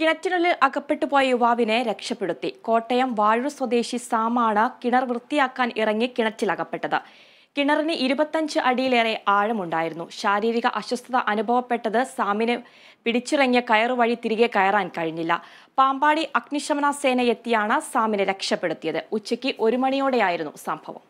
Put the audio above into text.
കിണറ്റിനുള്ളിൽ അകപ്പെട്ടുപോയ യുവാവിനെ രക്ഷപ്പെടുത്തി കോട്ടയം വാഴൂർ സ്വദേശി സാമാണ് കിണർ വൃത്തിയാക്കാൻ ഇറങ്ങി കിണറ്റിലകപ്പെട്ടത് കിണറിന് ഇരുപത്തഞ്ച് അടിയിലേറെ ആഴമുണ്ടായിരുന്നു ശാരീരിക അസ്വസ്ഥത അനുഭവപ്പെട്ടത് സാമിന് പിടിച്ചിറങ്ങിയ കയറുവഴി തിരികെ കയറാൻ കഴിഞ്ഞില്ല പാമ്പാടി അഗ്നിശമന സേന എത്തിയാണ് സാമിനെ രക്ഷപ്പെടുത്തിയത് ഉച്ചയ്ക്ക് ഒരു മണിയോടെയായിരുന്നു സംഭവം